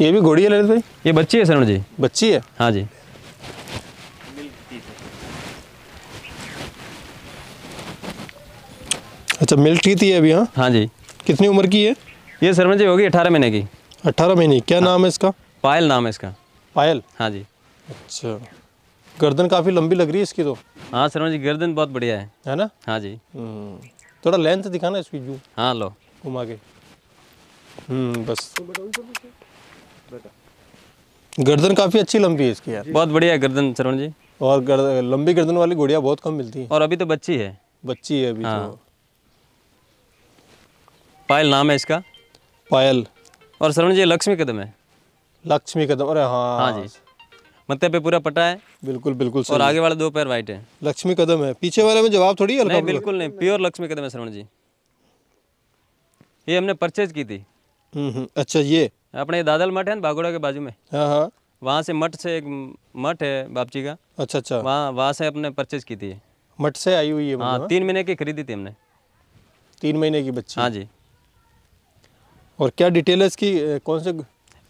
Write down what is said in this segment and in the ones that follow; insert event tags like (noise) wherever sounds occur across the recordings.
ये भी घोड़ी है ललित भाई ये बच्ची है शरण जी बच्ची है हाँ जी अच्छा मिल्क टीथ ही है अभी हाँ हाँ जी कितनी उम्र की है ये शरण जी होगी अठारह महीने की अठारह महीने क्या हाँ। नाम है इसका पायल नाम है इसका पायल हाँ जी अच्छा गर्दन काफ़ी लंबी लग रही है इसकी तो हाँ शर्मा जी गर्दन बहुत बढ़िया है है ना हाँ जी हम्म। थोड़ा लेंथ दिखाना इसकी जू हाँ लो घुमा के हम्म, बस गर्दन काफ़ी अच्छी लंबी है इसकी यार बहुत बढ़िया गर्दन चरण जी और गर्द, लंबी गर्दन वाली गुड़िया बहुत कम मिलती है और अभी तो बच्ची है बच्ची है अभी तो। हाँ। तो पायल नाम है इसका पायल और शरण जी लक्ष्मी कदम है लक्ष्मी कदम अरे हाँ हाँ जी मत्थे पे पूरा पटा है बिल्कुल बिल्कुल और आगे वाले दो पैर वाइट है लक्ष्मी कदम है पीछे वाले में जवाब थोड़ी है बिल्कुल नहीं प्योर लक्ष्मी कदम है श्रवण जी ये हमने परचेज की थी हम्म, हम्म, अच्छा ये अपने दादल मठ है बागोड़ा के बाजू में हाँ, हाँ। वहाँ से मठ से एक मठ है बाप जी का अच्छा अच्छा वहाँ वहाँ से अपने परचेज की थी मठ से आई हुई है हाँ तीन महीने की खरीदी थी हमने तीन महीने की बच्ची हाँ जी और क्या डिटेल है इसकी कौन से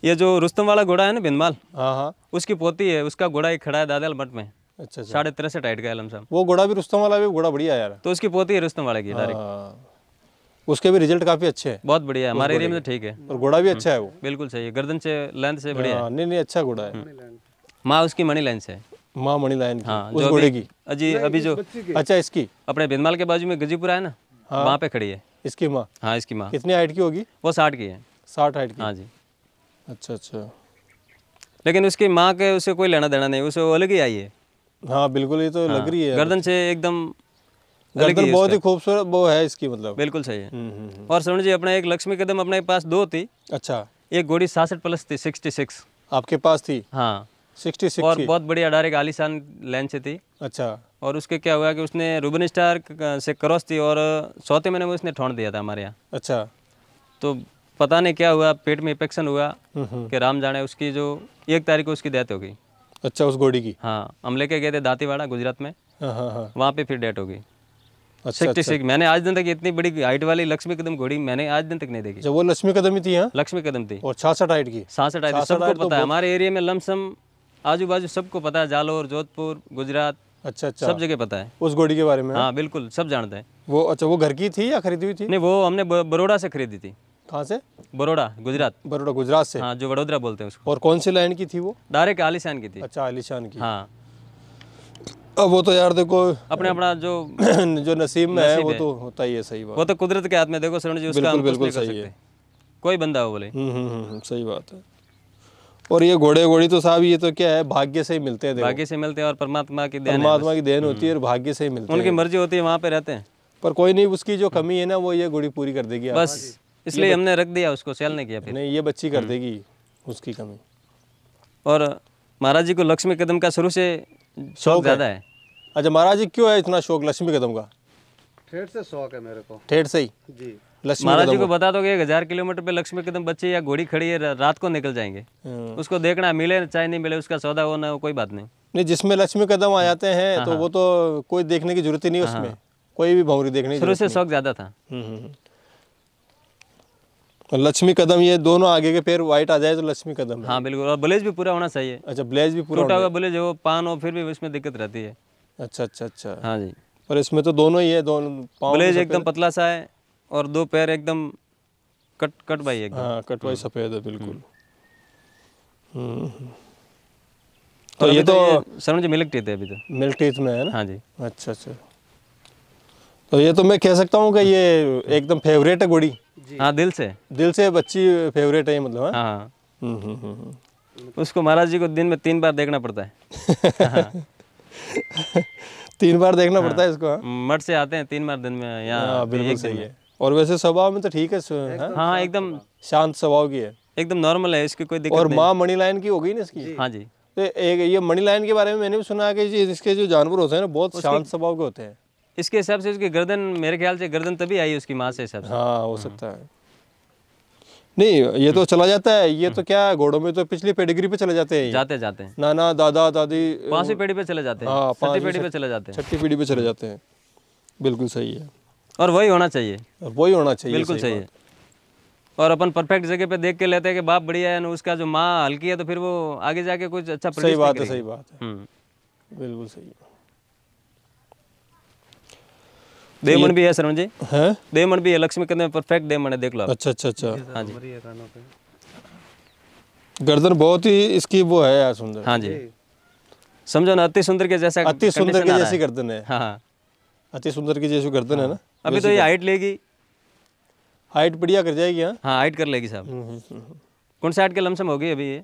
ये जो रुस्तम वाला घोड़ा है ना बिंदमाल हाँ, उसकी पोती है उसका घोड़ा एक खड़ा है दादल मठ में अच्छा, अच्छा। साढ़े तिरसठ हाइट का है लमसम वो घोड़ा भी रुस्तम वाला भी घोड़ा बढ़िया यार तो उसकी पोती है रुस्तम वाला की डायरेक्ट उसके भी रिजल्ट काफी अच्छे हैं बहुत बढ़िया हमारे एरिया में तो ठीक है और घोड़ा भी अच्छा है वो बिल्कुल सही है गर्दन से लेंथ से बढ़िया हाँ, नहीं नहीं अच्छा घोड़ा है हम्म। माँ उसकी मणि लाइन से माँ मणि लाइन हाँ, उस घोड़े की अजी अभी जो अच्छा इसकी अपने भिंदमाल के बाजू में गजीपुरा है ना हाँ। वहाँ पे खड़ी है इसकी माँ हाँ इसकी माँ कितनी हाइट की होगी वो साठ की है साठ हाइट की हाँ जी अच्छा अच्छा लेकिन उसकी माँ के उसे कोई लेना देना नहीं उसे वो अलग ही आई है हाँ बिल्कुल ये तो हाँ, लग रही है गर्दन से एकदम गदर बहुत ही खूबसूरत वो है इसकी मतलब बिल्कुल सही है हम्म, हम्म, हम्म। और सोनू जी अपना एक लक्ष्मी कदम अपने पास दो थी अच्छा एक घोड़ी सासठ प्लस थी सिक्सटी सिक्स आपके पास थी हाँ सिक्सटी सिक्स और बहुत बड़ी डायरेक्ट आलिशान लाइन से थी अच्छा और उसके क्या हुआ कि उसने रूबन स्टार से क्रॉस थी और सौते महीने में उसने ठोंड दिया था हमारे यहाँ अच्छा तो पता नहीं क्या हुआ पेट में इन्फेक्शन हुआ कि राम जाने उसकी जो एक तारीख को उसकी डेथ हो गई अच्छा उस घोड़ी की हाँ हम लेके गए थे दातीवाड़ा गुजरात में हाँ, हाँ, हाँ। वहाँ पे फिर डेथ होगी अच्छा, शक्ति अच्छा। मैंने आज दिन तक इतनी बड़ी हाइट वाली लक्ष्मी कदम घोड़ी मैंने आज दिन तक नहीं देखी जब वो लक्ष्मी कदम ही थी यहाँ लक्ष्मी कदम थी और छासठ हाइट की छासठ हाइट सबको तो पता है हमारे एरिया में लमसम आजू बाजू सबको पता है जालोर जोधपुर गुजरात अच्छा अच्छा सब जगह पता है उस घोड़ी के बारे में हाँ, हाँ बिल्कुल सब जानते हैं वो अच्छा वो घर की थी या खरीदी हुई थी नहीं वो हमने बड़ोड़ा से खरीदी थी कहाँ से बड़ोड़ा गुजरात बड़ोड़ा गुजरात से हाँ जो वडोदरा बोलते हैं उसको और कौन सी लाइन की थी वो डायरेक्ट आलिशान की थी अच्छा आलिशान की हाँ अब वो तो यार देखो अपने अपना जो (clears throat) जो नसीब में है वो तो होता ही है सही बात वो तो कुदरत के हाथ में देखो सरवण जी उसका बिल्कुल सही है कोई बंदा हो बोले हम्म, हम्म, हम्म, सही बात है और ये घोड़े घोड़ी तो साहब ये तो क्या है भाग्य से ही मिलते हैं भाग्य से मिलते हैं और परमात्मा की देन परमात्मा की देन होती है और भाग्य से ही मिलते हैं उनकी मर्जी होती है वहाँ पे रहते हैं पर कोई नहीं उसकी जो कमी है ना वो ये घोड़ी पूरी कर देगी बस इसलिए हमने रख दिया उसको सेल नहीं किया फिर नहीं ये बच्ची कर देगी उसकी कमी और महाराज जी को लक्ष्मी कदम का शुरू से शौक ज़्यादा है अच्छा महाराज जी क्यों है इतना शौक लक्ष्मी कदम का ठेठ से शौक है मेरे को ठेठ से ही जी महाराज जी को बता दो कि एक हजार किलोमीटर पे लक्ष्मी कदम बच्चे या घोड़ी खड़ी है रात को निकल जाएंगे हम्म। उसको देखना मिले चाहे नहीं मिले उसका सौदा हो ना हो कोई बात नहीं नहीं जिसमें लक्ष्मी कदम आ जाते हैं हाँ, तो हाँ। वो तो कोई देखने की जरूरत ही नहीं हाँ, उसमें कोई भी भौरी देखने शुरू से शौक ज्यादा था हम्म, हम्म, तो लक्ष्मी कदम ये दोनों आगे के पैर व्हाइट आ जाए तो लक्ष्मी कदम हाँ बिल्कुल और ब्लेज भी पूरा होना चाहिए अच्छा ब्लेज भी पूरा टूटा हुआ ब्लेज है वो पान हो फिर भी उसमें दिक्कत रहती है अच्छा अच्छा अच्छा हाँ जी पर इसमें तो दोनों ही है दोनों ब्लेज एकदम पतला सा है और दो पैर एकदम कट कट भाई एकदम हाँ कट भाई हम्म। सफ़ेद है बिल्कुल हम्म। हम्म, तो ये तो, तो सर मुझे मिल्क टीथ है अभी तो मिल्क टीथ में है ना हाँ जी अच्छा अच्छा तो ये तो मैं कह सकता हूँ कि ये एकदम फेवरेट है गुड़ी हाँ दिल से दिल से बच्ची फेवरेट है ये मतलब हाँ, हाँ, हाँ। हम्म हम्म हम्म उसको महाराज जी को दिन में तीन बार देखना पड़ता है (laughs) हाँ। तीन बार देखना हाँ। पड़ता है इसको हाँ। मठ से आते हैं तीन बार दिन में यहाँ बिल्कुल सही है और वैसे स्वभाव में तो ठीक है हाँ एकदम हाँ, शांत स्वभाव की है एकदम नॉर्मल है इसकी कोई दिक्कत और माँ मनी लाइन की हो गई ना इसकी हाँ जी तो एक ये मनी लाइन के बारे में मैंने भी सुना कि इसके जो जानवर होते हैं ना बहुत शांत स्वभाव के होते हैं इसके हिसाब से उसकी गर्दन मेरे ख्याल से गर्दन तभी आई उसकी माँ से हिसाब से हाँ हो सकता है नहीं ये तो हम्म। चला जाता है ये तो हम्म। क्या है घोड़ों में तो पिछली पेडिग्री पे चले जाते हैं जाते जाते हैं नाना दादा दादी पांचवी पीढ़ी पे चले जाते हैं हाँ, पीढ़ी पे चले जाते हैं छठी पीढ़ी पे चले जाते हैं बिल्कुल सही है और वही होना चाहिए और वही होना चाहिए बिल्कुल सही है और अपन परफेक्ट जगह पे देख के लेते हैं कि बाप बढ़िया है उसका जो माँ हल्की है तो फिर वो आगे जाके कुछ अच्छा सही बात है सही बात है हम्म। बिल्कुल सही है देमन भी है सरवण जी हैं देमन भी है लक्ष्मी कहते हैं परफेक्ट देमन है देख लो अच्छा अच्छा अच्छा हां जी तो गर्दन बहुत ही इसकी वो है यार सुंदर हां जी समझो ना अति सुंदर के जैसा अति सुंदर हाँ, हाँ। के जैसी गर्दन है हां अति सुंदर की जैसी गर्दन है ना हाँ। अभी तो ये हाइट लेगी हाइट बढ़िया कर जाएगी हां हां हाइट कर लेगी साहब हम्म, हम्म, हम्म, कौन सा हाइट के लमसम होगी अभी ये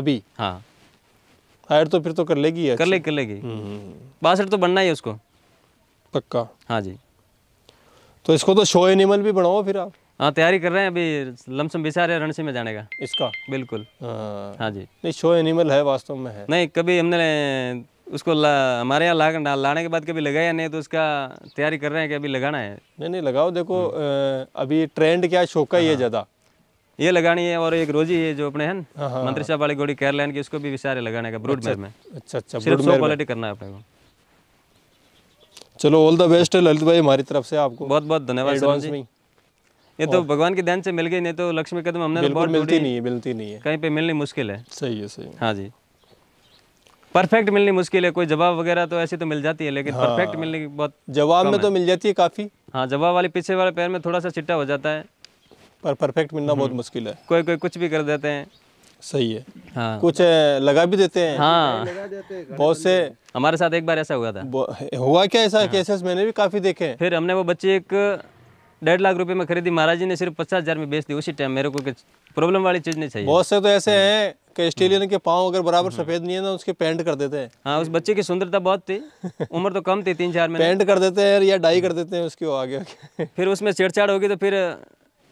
अभी हाँ हाइट तो फिर तो कर लेगी कर लेगी कर लेगी बासठ तो बनना ही है उसको पक्का हाँ जी तो इसको तो शो एनिमल भी बनाओ फिर आप हाँ तैयारी कर रहे हैं अभी लमसम विचार है रणसी में जाने का इसका बिल्कुल हाँ, हाँ जी नहीं शो एनिमल है वास्तव में है नहीं कभी हमने उसको ला, हमारे यहाँ लाग लाने के बाद कभी लगाया नहीं तो उसका तैयारी कर रहे हैं कि अभी लगाना है नहीं नहीं लगाओ देखो आ, हाँ। अभी ट्रेंड क्या शो का ही है हाँ, हाँ। ज़्यादा ये लगानी है और एक रोजी है जो अपने हैं मंत्री साहब वाली गोड़ी केरलैंड की उसको भी विचार है लगाने का ब्रूड अच्छा, में अच्छा अच्छा सिर्फ क्वालिटी करना है अपने को चलो ऑल द बेस्ट है ललित भाई हमारी तरफ से आपको बहुत बहुत धन्यवाद ये तो भगवान के ध्यान से मिल गए नहीं तो लक्ष्मी कदम हमने तो बहुत मिलती नहीं है मिलती नहीं है कहीं पे मिलनी मुश्किल है सही है सही हाँ जी परफेक्ट मिलनी मुश्किल है कोई जवाब वगैरह तो ऐसी तो मिल जाती है लेकिन परफेक्ट हाँ। मिलने की बहुत जवाब में तो मिल जाती है काफ़ी हाँ जवाब वाले पीछे वाले पैर में थोड़ा सा चिट्टा हो जाता है पर परफेक्ट मिलना हम्म। बहुत मुश्किल है कोई कोई कुछ भी कर देते हैं सही है हाँ कुछ लगा भी देते हैं हाँ बहुत से हमारे साथ एक बार ऐसा हुआ था हुआ क्या ऐसा हाँ। केसेस मैंने भी काफ़ी देखे फिर हमने वो बच्चे एक डेढ़ लाख रुपए में खरीदी महाराज जी ने सिर्फ पचास हज़ार में बेच दी उसी टाइम मेरे को प्रॉब्लम वाली चीज़ नहीं चाहिए बहुत से तो ऐसे हाँ। हैं कि ऑस्ट्रेलियन हाँ। के पाँव अगर बराबर हाँ। सफेद नहीं है ना उसके पेंट कर देते हैं हाँ उस बच्चे की सुंदरता बहुत थी (laughs) उम्र तो कम थी तीन चार में पेंट कर देते हैं या डाई कर देते हैं उसकी आगे फिर उसमें छेड़छाड़ होगी तो फिर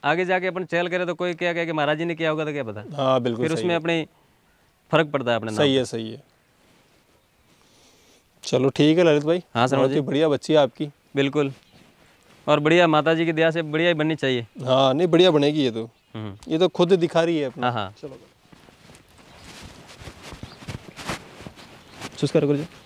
आगे जाके अपन चहल करे तो कोई क्या कहे कि महाराज जी ने किया होगा तो क्या पता हाँ बिल्कुल फिर उसमें अपने फर्क पड़ता है अपने सही है सही है चलो ठीक है ललित भाई हाँ सर बढ़िया बच्ची है आपकी बिल्कुल और बढ़िया माता जी की दया से बढ़िया ही बननी चाहिए हाँ नहीं बढ़िया बनेगी ये तो हम्म। ये तो खुद दिखा रही है अपना हाँ, हाँ चलो चुस्कर कर करो